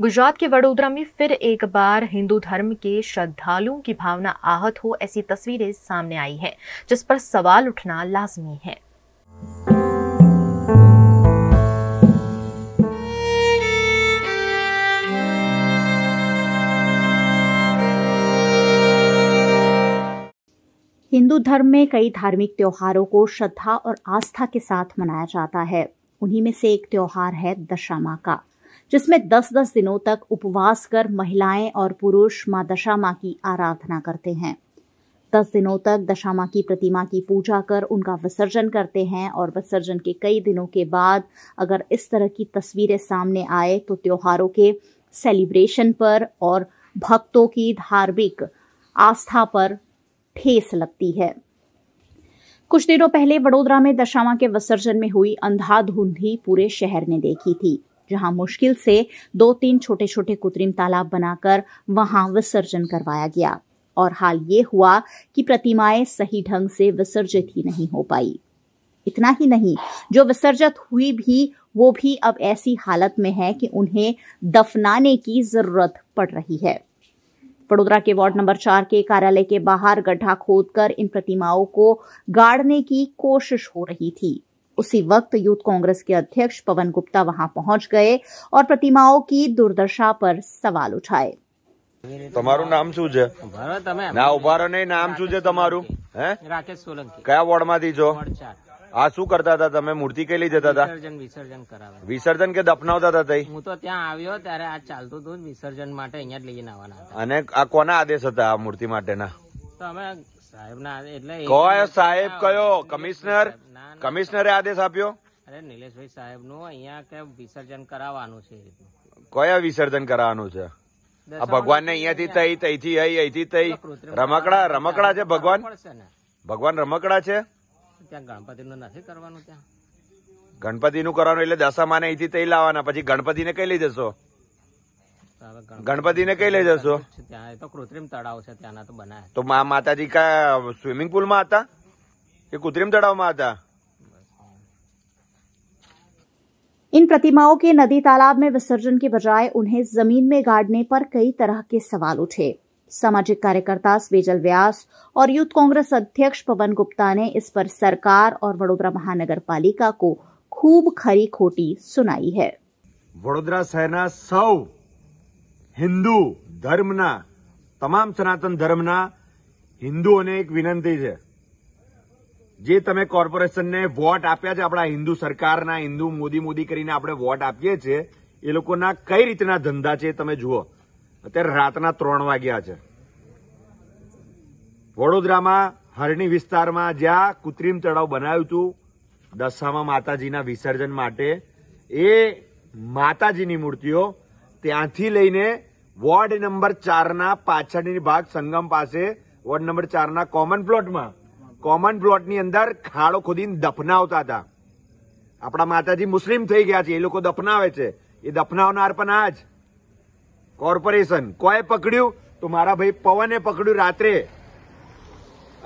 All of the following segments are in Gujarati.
गुजरात के वडोदरा में फिर एक बार हिंदू धर्म के श्रद्धालुओं की भावना आहत हो ऐसी तस्वीरें सामने आई हैं जिस पर सवाल उठना लाजमी है हिंदू धर्म में कई धार्मिक त्योहारों को श्रद्धा और आस्था के साथ मनाया जाता है उन्हीं में से एक त्योहार है दशामा का जिसमें 10-10 दिनों तक उपवास कर महिलाएं और पुरुष माँ दशा माँ की आराधना करते हैं दस दिनों तक दशा माँ की प्रतिमा की पूजा कर उनका विसर्जन करते हैं और विसर्जन के कई दिनों के बाद अगर इस तरह की तस्वीरें सामने आए तो त्योहारों के सेलिब्रेशन पर और भक्तों की धार्मिक आस्था पर ठेस लगती है कुछ दिनों पहले वडोदरा में दशामा के विसर्जन में हुई अंधाधुंधी पूरे शहर ने देखी थी जहां मुश्किल से दो तीन छोटे छोटे कृत्रिम तालाब बनाकर वहां विसर्जन करवाया गया और हाल ये हुआ कि प्रतिमाएं सही ढंग से विसर्जित ही नहीं हो पाई इतना ही नहीं जो विसर्जित हुई भी वो भी अब ऐसी हालत में है कि उन्हें दफनाने की जरूरत पड़ रही है वडोदरा के वार्ड नंबर चार के कार्यालय के बाहर गड्ढा खोदकर इन प्रतिमाओं को गाड़ने की कोशिश हो रही थी उसी वक्त यूथ कांग्रेस के अध्यक्ष पवन गुप्ता वहां पहुंच गए और प्रतिमाओं की दुर्दशा पर सवाल उठाए। તમારું નામ શું છે? ઉભા રહે તમે. ના ઉભારો નહીં નામ શું છે તમારું? હે? રાકેશ સોલંકી. કયા વોર્ડ માં દીજો? વોર્ડ 4. આ શું કરતા હતા તમે? મૂર્તિ કઈ લઈ જતા હતા? વિસર્જન વિસર્જન કરાવવા. વિસર્જન કે દફનાવતા હતાઈ. હું તો ત્યાં આવ્યો ત્યારે આ ચાલતોતો વિસર્જન માટે અહીંયા જ લઈને આવવાના હતા. અને આ કોના આદેશ હતા આ મૂર્તિ માટેના? તમે સાહેબ સાહેબ કયો કમિશનર કમિશનરે આદેશ આપ્યો અરે નિલેશભાઈ સાહેબ નું અહીંયા કે વિસર્જન કરાવવાનું છે કયા વિસર્જન કરાવવાનું છે આ ભગવાન ને અહીંયાથી તઈ તઈથી અહીં અહીંથી તઈ રમકડા રમકડા છે ભગવાન ભગવાન રમકડા છે ત્યાં ગણપતિ નું નથી કરવાનું ત્યાં ગણપતિ નું કરવાનું એટલે દશામાને અહીંથી તઈ લાવવાના પછી ગણપતિને કઈ લઈ જશો गणपति ने कई ले जासो ત્યાં એ તો કૃત્રિમ તળાવ तो ત્યાંના તો બનાયા તો મા માતાજી કા સ્વિમિંગ પુલ માં હતા इन प्रतिमाओं के नदी तालाब में विसर्जन के बजाय उन्हें जमीन में गाड़ने पर कई तरह के सवाल उठे सामाजिक कार्यकर्ता स्वेजल व्यास और यूथ कांग्रेस अध्यक्ष पवन गुप्ता ने इस पर सरकार और वडोदरा महानगर पालिका को खूब खरी खोटी सुनाई है वडोदरा सेना सौ હિન્દુ ધર્મના તમામ સનાતન ધર્મના હિન્દુઓને એક વિનંતી છે જે તમે કોર્પોરેશનને વોટ આપ્યા છે આપણા હિન્દુ સરકારના હિન્દુ મોદી મોદી કરીને આપણે વોટ આપીએ છીએ એ લોકોના કઈ રીતના ધંધા છે તમે જુઓ અત્યારે રાતના ત્રણ વાગ્યા છે વડોદરામાં હરણી વિસ્તારમાં જ્યાં કૃત્રિમ તળાવ બનાવ્યું હતું દશામાં માતાજીના વિસર્જન માટે એ માતાજીની મૂર્તિઓ ત્યાંથી લઈને વોર્ડ નંબર ચારના પાછળની ભાગ સંગમ પાસે વોર્ડ નંબર ચારના કોમન પ્લોટમાં કોમન પ્લોટની અંદર ખાડો ખોદીને દફનાવતા હતા આપણા માતાજી મુસ્લિમ થઈ ગયા છે એ લોકો દફનાવે છે એ દફનાવનાર પણ આ જ કોર્પોરેશન કોએ પકડ્યું તો મારા ભાઈ પવને પકડ્યું રાત્રે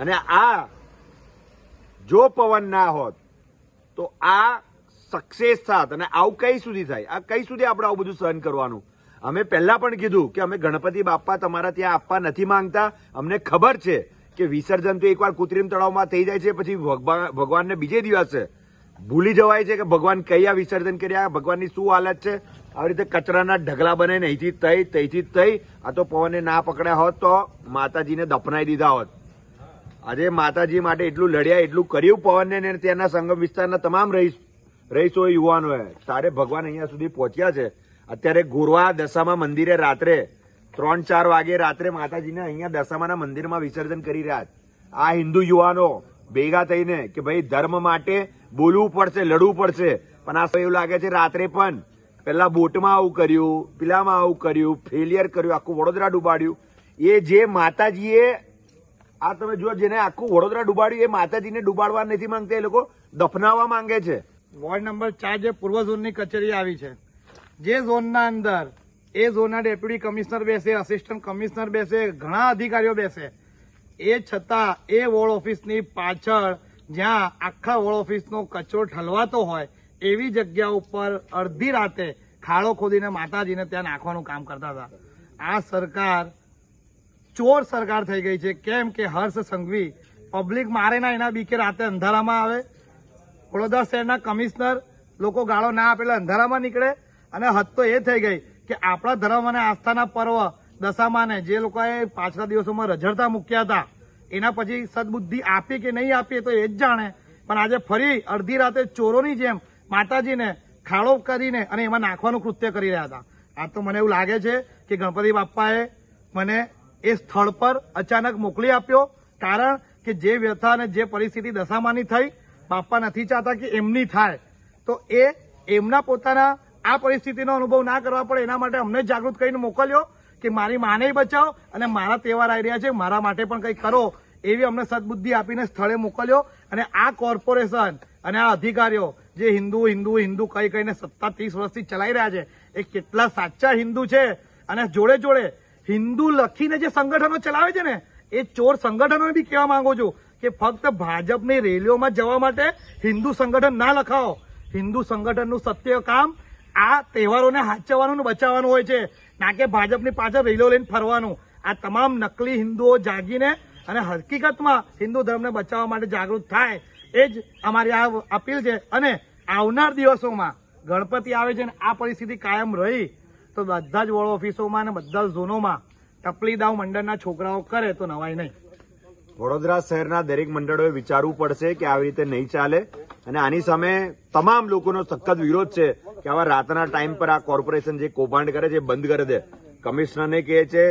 અને આ જો પવન ના હોત તો આ સક્સેસ થાત અને આવું કઈ સુધી થાય આ કઈ સુધી આપણે આવું બધું સહન કરવાનું અમે પહેલા પણ કીધું કે અમે ગણપતિ બાપા તમારા ત્યાં આપવા નથી માંગતા અમને ખબર છે કે વિસર્જન તો એકવાર કૃત્રિમ તળાવમાં થઈ જાય છે પછી ભગવાનને બીજે દિવસે ભૂલી જવાય છે કે ભગવાન કયા વિસર્જન કર્યા ભગવાનની શું હાલત છે આવી રીતે કચરાના ઢગલા બને અહીંથી તઈ તઈથી તઈ આ તો પવનને ના પકડ્યા હોત તો માતાજીને દફનાઈ દીધા હોત આજે માતાજી માટે એટલું લડ્યા એટલું કર્યું પવનને ત્યાંના સંગમ વિસ્તારના તમામ રહીશ રહીશો યુવાનોએ તારે ભગવાન અહીંયા સુધી પહોંચ્યા છે અત્યારે ગોરવા દશામાં મંદિરે રાત્રે ત્રણ ચાર વાગે રાત્રે માતાજીને અહીંયા દશામાના મંદિરમાં વિસર્જન કરી રહ્યા આ હિન્દુ યુવાનો ભેગા થઈને કે ભાઈ ધર્મ માટે બોલવું પડશે લડવું પડશે પણ આ એવું લાગે છે રાત્રે પણ પેલા બોટમાં આવું કર્યું પેલામાં આવું કર્યું ફેલિયર કર્યું આખું વડોદરા ડુબાડ્યું એ જે માતાજીએ આ તમે જો જેને આખું વડોદરા ડુબાડ્યું એ માતાજીને ડુબાડવા નથી માંગતા એ લોકો દફનાવવા માંગે છે વોર્ડ નંબર ચાર જે પૂર્વ ઝોનની કચેરી આવી છે જે ઝોનના અંદર એ ઝોનના ડેપ્યુટી કમિશનર બેસે અસિસ્ટન્ટ કમિશનર બેસે ઘણા અધિકારીઓ બેસે એ છતાં એ વોર્ડ ઓફિસની પાછળ જ્યાં આખા વોર્ડ ઓફિસનો કચરો ઠલવાતો હોય એવી જગ્યા ઉપર અડધી રાતે ખાડો ખોદીને માતાજીને ત્યાં નાખવાનું કામ કરતા હતા આ સરકાર ચોર સરકાર થઈ ગઈ છે કેમ કે હર્ષ સંઘવી પબ્લિક મારે ના એના બીકે રાતે અંધારામાં આવે વડોદરા શહેરના કમિશનર લોકો ગાળો ના આપેલા અંધારામાં નીકળે અને હદ તો એ થઈ ગઈ કે આપણા ધર્મ અને આસ્થાના પર્વ દશામાને જે લોકોએ પાછલા દિવસોમાં રઝળતા મૂક્યા હતા એના પછી સદબુદ્ધિ આપી કે નહીં આપી તો એ જ જાણે પણ આજે ફરી અડધી રાતે ચોરોની જેમ માતાજીને ખાડો કરીને અને એમાં નાખવાનું કૃત્ય કરી રહ્યા હતા આ તો મને એવું લાગે છે કે ગણપતિ બાપ્પાએ મને એ સ્થળ પર અચાનક મોકલી આપ્યો કારણ કે જે વ્યથા અને જે પરિસ્થિતિ દશામાની થઈ બાપા નથી ચાહતા કે એમની થાય તો એ એમના પોતાના આ પરિસ્થિતિનો અનુભવ ના કરવા પડે એના માટે અમને જાગૃત કરીને મોકલ્યો કે મારી માને બચાવો અને મારા તહેવાર આવી રહ્યા છે મારા માટે પણ કંઈક કરો એવી અમને સદબુદ્ધિ આપીને સ્થળે મોકલ્યો અને આ કોર્પોરેશન અને આ અધિકારીઓ જે હિન્દુ હિન્દુ હિન્દુ કહી કહીને સત્તા ત્રીસ વર્ષથી ચલાવી રહ્યા છે એ કેટલા સાચા હિન્દુ છે અને જોડે જોડે હિન્દુ લખીને જે સંગઠનો ચલાવે છે ને એ ચોર સંગઠનોને બી કહેવા માંગો છો કે ફક્ત ભાજપની રેલીઓમાં જવા માટે હિન્દુ સંગઠન ના લખાવો હિન્દુ સંગઠનનું સત્ય કામ આ તહેવારોને હાચવવાનું બચાવવાનું હોય છે ના કે ભાજપની પાછળ રેલીઓ લઈને ફરવાનું આ તમામ નકલી હિન્દુઓ જાગીને અને હકીકતમાં હિન્દુ ધર્મને બચાવવા માટે જાગૃત થાય એ જ અમારી આ અપીલ છે અને આવનાર દિવસોમાં ગણપતિ આવે છે ને આ પરિસ્થિતિ કાયમ રહી તો બધા જ વોર્ડ ઓફિસોમાં અને બધા જ ઝોનોમાં કપલીદાવ મંડળના છોકરાઓ કરે તો નવાય નહીં ધોરોદરા શહેરના દરેક મંડળોએ વિચારવું પડશે કે આ રીતે નહીં ચાલે અને આની સામે તમામ લોકોનો સખત વિરોધ છે કે આવા રાતના ટાઈમ પર આ કોર્પોરેશન જે કોબાંડ કરે છે એ બંધ કરી દે કમિશનરને કહીએ છે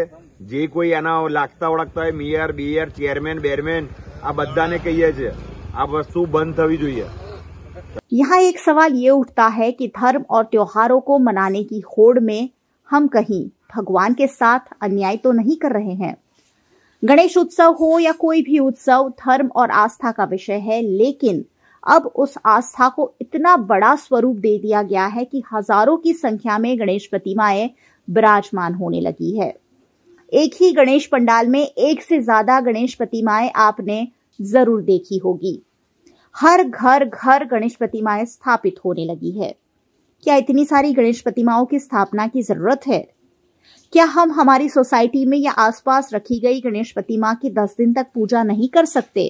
જે કોઈ એનાઓ લાગતા વળગતો હે મિયર બેયર ચેરમેન બેયરમેન આ બધાને કહીએ છે આ વસ્તુ બંધ થવી જોઈએ અહીં એક સવાલ એ ઊઠતા હે કે ધર્મ ઓર તહેવારો કો મનાને કી ખોડ મે હમ કહી भगवान के साथ अन्याय तो नहीं कर रहे हैं गणेश उत्सव हो या कोई भी उत्सव धर्म और आस्था का विषय है लेकिन अब उस आस्था को इतना बड़ा स्वरूप दे दिया गया है कि हजारों की संख्या में गणेश प्रतिमाएं विराजमान होने लगी है एक ही गणेश पंडाल में एक से ज्यादा गणेश प्रतिमाएं आपने जरूर देखी होगी हर घर घर गणेश प्रतिमाएं स्थापित होने लगी है क्या इतनी सारी गणेश प्रतिमाओं की स्थापना की जरूरत है क्या हम हमारी सोसाइटी में या आसपास रखी गई गणेश प्रतिमा की दस दिन तक पूजा नहीं कर सकते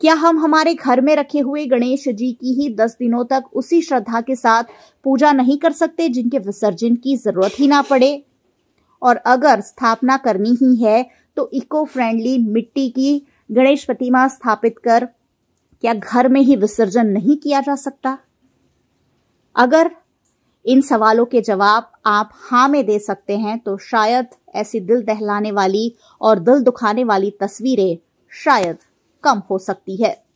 क्या हम हमारे घर में रखे हुए गणेश जी की ही दस दिनों तक उसी श्रद्धा के साथ पूजा नहीं कर सकते जिनके विसर्जन की जरूरत ही ना पड़े और अगर स्थापना करनी ही है तो इको फ्रेंडली मिट्टी की गणेश प्रतिमा स्थापित कर क्या घर में ही विसर्जन नहीं किया जा सकता अगर इन सवालों के जवाब आप हाँ में दे सकते हैं तो शायद ऐसी दिल दहलाने वाली और दिल दुखाने वाली तस्वीरें शायद कम हो सकती है